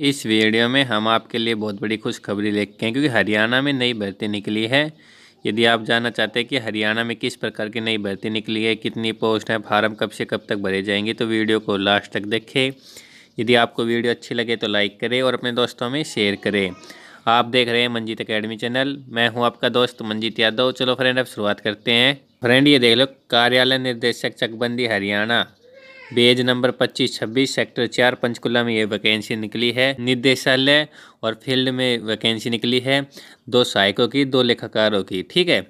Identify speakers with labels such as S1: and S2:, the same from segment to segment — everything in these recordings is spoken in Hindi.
S1: इस वीडियो में हम आपके लिए बहुत बड़ी खुशखबरी लेके हैं क्योंकि हरियाणा में नई भर्ती निकली है यदि आप जानना चाहते हैं कि हरियाणा में किस प्रकार की नई भर्ती निकली है कितनी पोस्ट हैं फार्म कब से कब तक भरे जाएंगे तो वीडियो को लास्ट तक देखें यदि आपको वीडियो अच्छी लगे तो लाइक करें और अपने दोस्तों में शेयर करें आप देख रहे हैं मंजीत अकेडमी चैनल मैं हूं आपका दोस्त मंजीत यादव चलो फ्रेंड अब शुरुआत करते हैं फ्रेंड ये देख लो कार्यालय निर्देशक चकबंदी हरियाणा बेज नंबर 25-26 सेक्टर चार पंचकुला में ये वैकेंसी निकली है निदेशालय और फील्ड में वैकेंसी निकली है दो सहायकों की दो लेखाकारों की ठीक है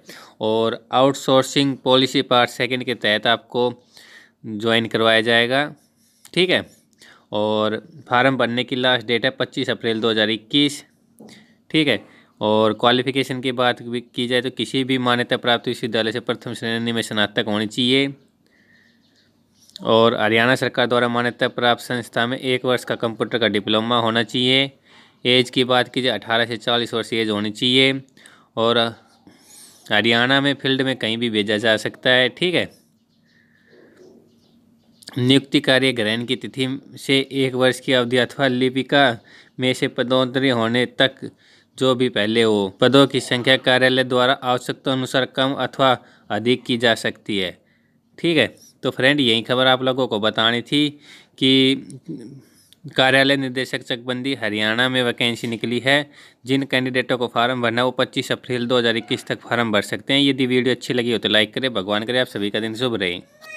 S1: और आउटसोर्सिंग पॉलिसी पार्ट सेकंड के तहत आपको ज्वाइन करवाया जाएगा ठीक है और फार्म भरने की लास्ट डेट है पच्चीस अप्रैल दो हज़ार इक्कीस ठीक है और क्वालिफिकेशन की बात भी की जाए तो किसी भी मान्यता प्राप्त विश्वविद्यालय से प्रथम श्रेणी में स्नातक होनी चाहिए और हरियाणा सरकार द्वारा मान्यता प्राप्त संस्था में एक वर्ष का कंप्यूटर का डिप्लोमा होना चाहिए एज की बात की जाए अठारह से चालीस वर्ष एज होनी चाहिए और हरियाणा में फील्ड में कहीं भी भेजा जा सकता है ठीक है नियुक्ति कार्य ग्रहण की तिथि से एक वर्ष की अवधि अथवा लिपिका में से पदोन्नति होने तक जो भी पहले हो पदों की संख्या कार्यालय द्वारा आवश्यकता अनुसार कम अथवा अधिक की जा सकती है ठीक है तो फ्रेंड यही खबर आप लोगों को बतानी थी कि कार्यालय निदेशक चकबंदी हरियाणा में वैकेंसी निकली है जिन कैंडिडेटों को फॉर्म भरना वो 25 अप्रैल 2021 तक फॉर्म भर सकते हैं यदि वीडियो अच्छी लगी हो तो लाइक करें भगवान करें आप सभी का दिन शुभ रहें